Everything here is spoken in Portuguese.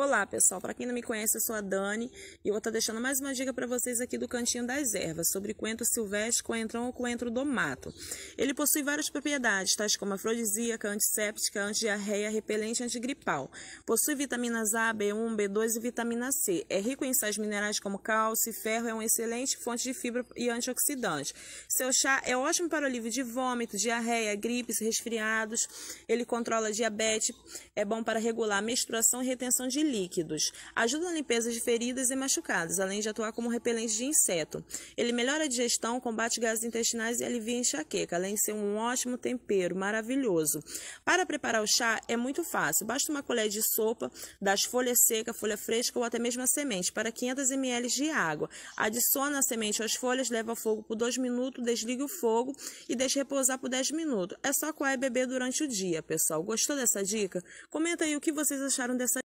Olá, pessoal. Para quem não me conhece, eu sou a Dani e eu vou estar tá deixando mais uma dica para vocês aqui do Cantinho das Ervas sobre coentro silvestre, coentrão ou coentro do mato. Ele possui várias propriedades, tais como afrodisíaca, antisséptica, antidiarreia, repelente e antigripal. Possui vitaminas A, B1, B2 e vitamina C. É rico em sais minerais como cálcio e ferro, é uma excelente fonte de fibra e antioxidante. Seu chá é ótimo para alívio de vômito, diarreia, gripes, resfriados. Ele controla diabetes, é bom para regular a menstruação e retenção de líquidos. Ajuda na limpeza de feridas e machucados, além de atuar como repelente de inseto. Ele melhora a digestão, combate gases intestinais e alivia enxaqueca, além de ser um ótimo tempero, maravilhoso. Para preparar o chá é muito fácil. Basta uma colher de sopa das folhas secas, folha fresca ou até mesmo a semente para 500 ml de água. Adiciona a semente às folhas, leva ao fogo por 2 minutos, desliga o fogo e deixa repousar por 10 minutos. É só coar e beber durante o dia, pessoal. Gostou dessa dica? Comenta aí o que vocês acharam dessa